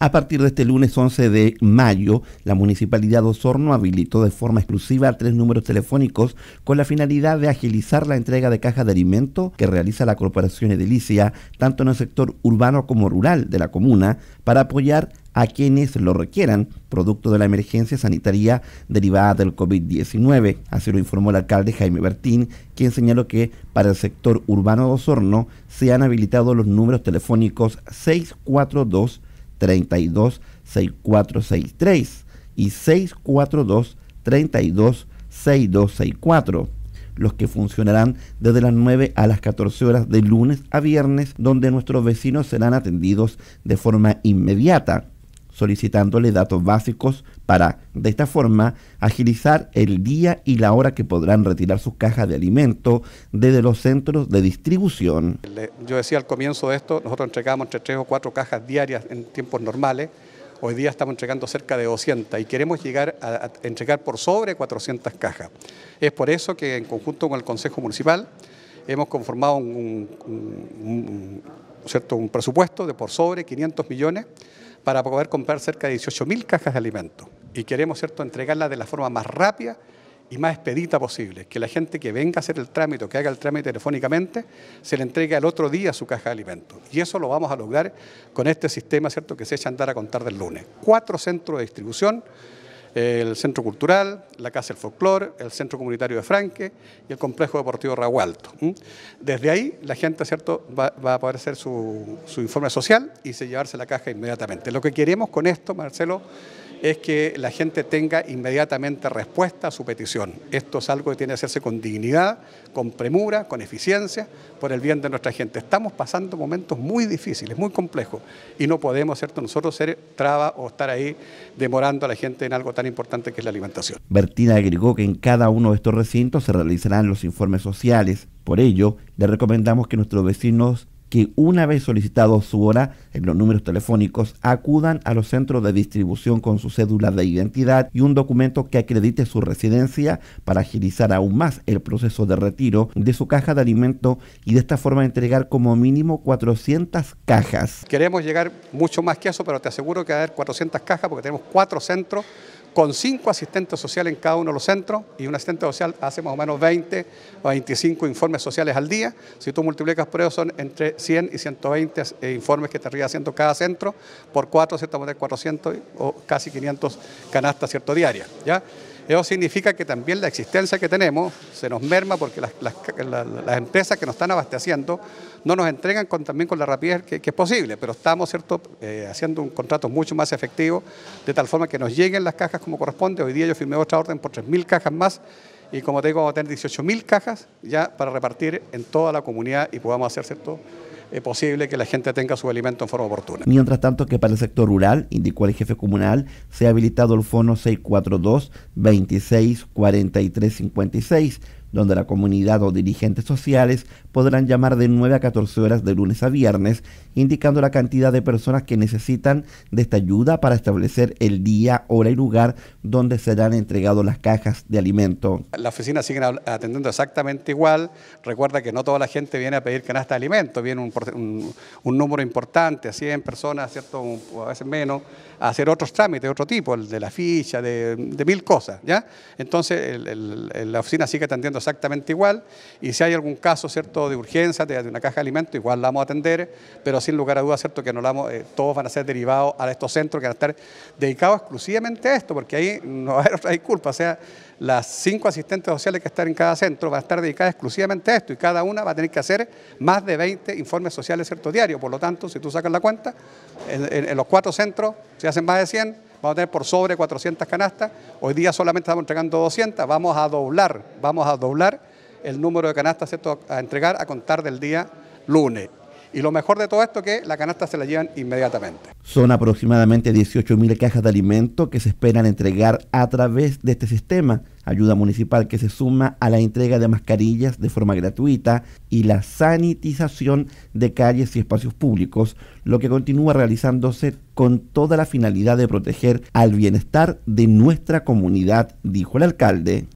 A partir de este lunes 11 de mayo, la Municipalidad de Osorno habilitó de forma exclusiva tres números telefónicos con la finalidad de agilizar la entrega de cajas de alimento que realiza la Corporación Edilicia, tanto en el sector urbano como rural de la comuna, para apoyar a quienes lo requieran, producto de la emergencia sanitaria derivada del COVID-19. Así lo informó el alcalde Jaime Bertín, quien señaló que para el sector urbano de Osorno se han habilitado los números telefónicos 642 32 6463 y 642 32 los que funcionarán desde las 9 a las 14 horas de lunes a viernes, donde nuestros vecinos serán atendidos de forma inmediata solicitándole datos básicos para, de esta forma, agilizar el día y la hora que podrán retirar sus cajas de alimento desde los centros de distribución. Yo decía al comienzo de esto, nosotros entregamos entre tres o cuatro cajas diarias en tiempos normales, hoy día estamos entregando cerca de 200 y queremos llegar a entregar por sobre 400 cajas. Es por eso que en conjunto con el Consejo Municipal hemos conformado un, un, presupuesto de por sobre 500 millones para poder comprar cerca de 18.000 cajas de alimentos. Y queremos, ¿cierto?, entregarlas de la forma más rápida y más expedita posible. Que la gente que venga a hacer el trámite que haga el trámite telefónicamente, se le entregue al otro día su caja de alimentos. Y eso lo vamos a lograr con este sistema, ¿cierto?, que se echa a andar a contar del lunes. Cuatro centros de distribución el Centro Cultural, la Casa del Folclore, el Centro Comunitario de Franque y el Complejo Deportivo Ragualto. Desde ahí la gente ¿cierto? Va, a poder hacer su, su informe social y se llevarse la caja inmediatamente. Lo que queremos con esto, Marcelo, es que la gente tenga inmediatamente respuesta a su petición. Esto es algo que tiene que hacerse con dignidad, con premura, con eficiencia, por el bien de nuestra gente. Estamos pasando momentos muy difíciles, muy complejos, y no podemos, ¿cierto?, nosotros ser traba o estar ahí demorando a la gente en algo tan importante que es la alimentación. Bertina agregó que en cada uno de estos recintos se realizarán los informes sociales. Por ello, le recomendamos que nuestros vecinos que una vez solicitado su hora en los números telefónicos, acudan a los centros de distribución con su cédula de identidad y un documento que acredite su residencia para agilizar aún más el proceso de retiro de su caja de alimento y de esta forma entregar como mínimo 400 cajas. Queremos llegar mucho más que eso, pero te aseguro que va a haber 400 cajas porque tenemos cuatro centros con cinco asistentes sociales en cada uno de los centros y un asistente social hace más o menos 20 o 25 informes sociales al día. Si tú multiplicas por eso son entre 100 y 120 eh, informes que estaría haciendo cada centro por 4, de 400 o casi 500 canastas cierto diarias. ¿ya? Eso significa que también la existencia que tenemos se nos merma porque las, empresas que nos están abasteciendo no nos entregan también con la rapidez que, es posible, pero estamos ¿cierto? Eh, haciendo un contrato mucho más efectivo, de tal forma que nos lleguen las cajas como corresponde. Hoy día yo firmé otra orden por 3.000 cajas más y como te digo, vamos a tener 18.000 cajas ya para repartir en toda la comunidad y podamos hacer ¿cierto? ...es posible que la gente tenga su alimento en forma oportuna. Mientras tanto, que para el sector rural, indicó el jefe comunal, se ha habilitado el fono 642 264356 donde la comunidad o dirigentes sociales podrán llamar de 9 a 14 horas de lunes a viernes, indicando la cantidad de personas que necesitan de esta ayuda para establecer el día, hora y lugar donde serán entregados las cajas de alimento. La oficina sigue atendiendo exactamente igual. Recuerda que no toda la gente viene a pedir canasta de alimento, viene un un, número importante, 100 personas, ¿cierto? a veces menos, a hacer otros trámites de otro tipo, el de la ficha, de, mil cosas, ¿ya? Entonces, la oficina sigue atendiendo exactamente igual y si hay algún caso, ¿cierto?, de urgencia, de, una caja de alimentos, igual la vamos a atender, pero sin lugar a dudas, ¿cierto?, que no la vamos, eh, todos van a ser derivados a estos centros que van a estar dedicados exclusivamente a esto, porque ahí no hay a otra o sea, las cinco asistentes sociales que están en cada centro van a estar dedicadas exclusivamente a esto y cada una va a tener que hacer más de 20 informes sociales cierto diarios. Por lo tanto, si tú sacas la cuenta, en, los cuatro centros se hacen más de 100, vamos a tener por sobre 400 canastas. Hoy día solamente estamos entregando 200, vamos a doblar, vamos a doblar el número de canastas a entregar a contar del día lunes. Y lo mejor de todo esto es que la canasta se la llevan inmediatamente. Son aproximadamente 18.000 cajas de alimento que se esperan entregar a través de este sistema. Ayuda municipal que se suma a la entrega de mascarillas de forma gratuita y la sanitización de calles y espacios públicos, lo que continúa realizándose con toda la finalidad de proteger al bienestar de nuestra comunidad, dijo el alcalde.